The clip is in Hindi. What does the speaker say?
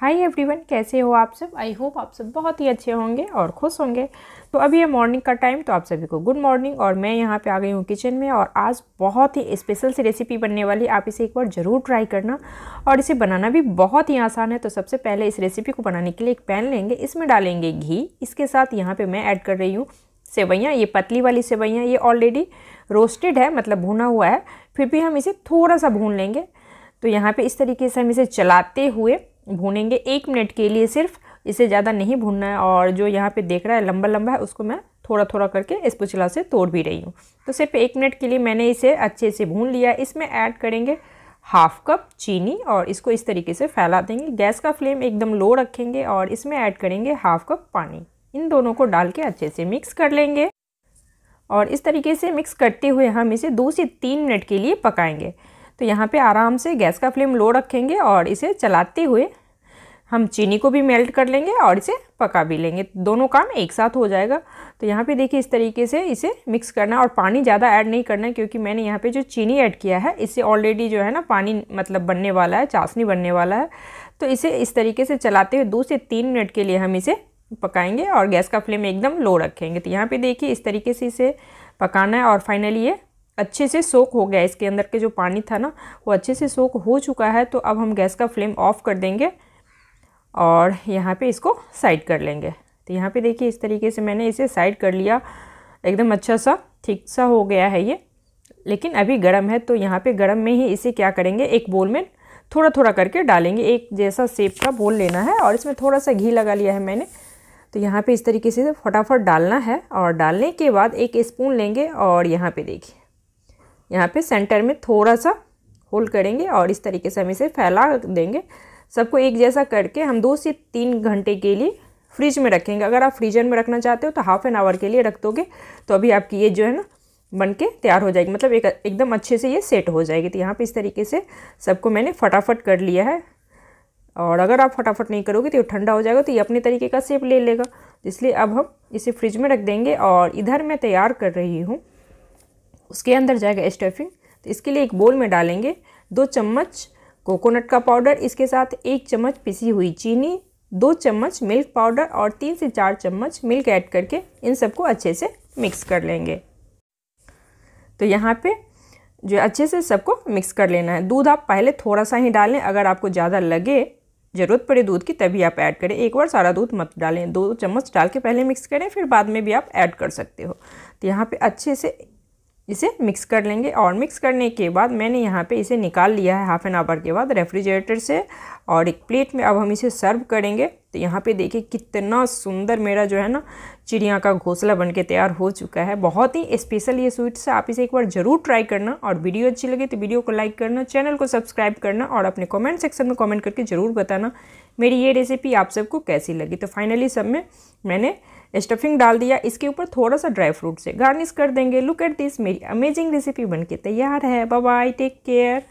हाय एवरीवन कैसे हो आप सब आई होप आप सब बहुत ही अच्छे होंगे और खुश होंगे तो अभी है मॉर्निंग का टाइम तो आप सभी को गुड मॉर्निंग और मैं यहाँ पे आ गई हूँ किचन में और आज बहुत ही स्पेशल सी रेसिपी बनने वाली आप इसे एक बार ज़रूर ट्राई करना और इसे बनाना भी बहुत ही आसान है तो सबसे पहले इस रेसिपी को बनाने के लिए एक पैन लेंगे इसमें डालेंगे घी इसके साथ यहाँ पर मैं ऐड कर रही हूँ सेवैयाँ ये पतली वाली सेवैयाँ ये ऑलरेडी रोस्टेड है मतलब भुना हुआ है फिर भी हम इसे थोड़ा सा भून लेंगे तो यहाँ पर इस तरीके से हम इसे चलाते हुए भूनेंगे एक मिनट के लिए सिर्फ इसे ज़्यादा नहीं भूनना है और जो यहाँ पे देख रहा है लंबा लंबा है उसको मैं थोड़ा थोड़ा करके इस पुचला से तोड़ भी रही हूँ तो सिर्फ एक मिनट के लिए मैंने इसे अच्छे से भून लिया इसमें ऐड करेंगे हाफ कप चीनी और इसको इस तरीके से फैला देंगे गैस का फ्लेम एकदम लो रखेंगे और इसमें ऐड करेंगे हाफ कप पानी इन दोनों को डाल के अच्छे से मिक्स कर लेंगे और इस तरीके से मिक्स करते हुए हम इसे दो से तीन मिनट के लिए पकाएंगे तो यहाँ पे आराम से गैस का फ्लेम लो रखेंगे और इसे चलाते हुए हम चीनी को भी मेल्ट कर लेंगे और इसे पका भी लेंगे दोनों काम एक साथ हो जाएगा तो यहाँ पे देखिए इस तरीके से इसे मिक्स करना है और पानी ज़्यादा ऐड नहीं करना है क्योंकि मैंने यहाँ पे जो चीनी ऐड किया है इससे ऑलरेडी जो है ना पानी मतलब बनने वाला है चाशनी बनने वाला है तो इसे इस तरीके से चलाते हुए दो से तीन मिनट के लिए हम इसे पकाएंगे और गैस का फ्लेम एकदम लो रखेंगे तो यहाँ पर देखिए इस तरीके से इसे पकाना है और फाइनली ये अच्छे से सोख हो गया इसके अंदर के जो पानी था ना वो अच्छे से सोख हो चुका है तो अब हम गैस का फ्लेम ऑफ़ कर देंगे और यहाँ पे इसको साइड कर लेंगे तो यहाँ पे देखिए इस तरीके से मैंने इसे साइड कर लिया एकदम अच्छा सा ठीक सा हो गया है ये लेकिन अभी गर्म है तो यहाँ पे गर्म में ही इसे क्या करेंगे एक बोल में थोड़ा थोड़ा करके डालेंगे एक जैसा सेप का बोल लेना है और इसमें थोड़ा सा घी लगा लिया है मैंने तो यहाँ पर इस तरीके से फटाफट डालना है और डालने के बाद एक स्पून लेंगे और यहाँ पर देखिए यहाँ पर सेंटर में थोड़ा सा होल्ड करेंगे और इस तरीके से हम इसे फैला देंगे सबको एक जैसा करके हम दो से तीन घंटे के लिए फ्रिज में रखेंगे अगर आप फ्रीजर में रखना चाहते हो तो हाफ़ एन आवर के लिए रख दोगे तो अभी आपकी ये जो है ना बन के तैयार हो जाएगी मतलब एक एकदम अच्छे से ये सेट हो जाएगी तो यहाँ पे इस तरीके से सबको मैंने फटाफट कर लिया है और अगर आप फटाफट नहीं करोगे तो ये ठंडा हो जाएगा तो ये अपने तरीके का सेप ले लेगा इसलिए अब हम इसे फ्रिज में रख देंगे और इधर मैं तैयार कर रही हूँ उसके अंदर जाएगा स्टफिंग तो इसके लिए एक बोल में डालेंगे दो चम्मच कोकोनट का पाउडर इसके साथ एक चम्मच पिसी हुई चीनी दो चम्मच मिल्क पाउडर और तीन से चार चम्मच मिल्क ऐड करके इन सबको अच्छे से मिक्स कर लेंगे तो यहाँ पे जो अच्छे से सबको मिक्स कर लेना है दूध आप पहले थोड़ा सा ही डालें अगर आपको ज़्यादा लगे ज़रूरत पड़े दूध की तभी आप ऐड करें एक बार सारा दूध मत डालें दो चम्मच डाल के पहले मिक्स करें फिर बाद में भी आप ऐड कर सकते हो तो यहाँ पे अच्छे से इसे मिक्स कर लेंगे और मिक्स करने के बाद मैंने यहाँ पे इसे निकाल लिया है हाफ़ एन आवर के बाद रेफ्रिजरेटर से और एक प्लेट में अब हम इसे सर्व करेंगे तो यहाँ पे देखिए कितना सुंदर मेरा जो है ना चिड़िया का घोंसला बन के तैयार हो चुका है बहुत ही स्पेशल ये स्वीट्स है आप इसे एक बार ज़रूर ट्राई करना और वीडियो अच्छी लगे तो वीडियो को लाइक करना चैनल को सब्सक्राइब करना और अपने कॉमेंट सेक्शन में कॉमेंट करके ज़रूर बताना मेरी ये रेसिपी आप सबको कैसी लगी तो फाइनली सब में मैंने स्टफिंग डाल दिया इसके ऊपर थोड़ा सा ड्राई फ्रूट से गार्निश कर देंगे लुक एट दिस मेरी अमेजिंग रेसिपी बन के तैयार है बाय टेक केयर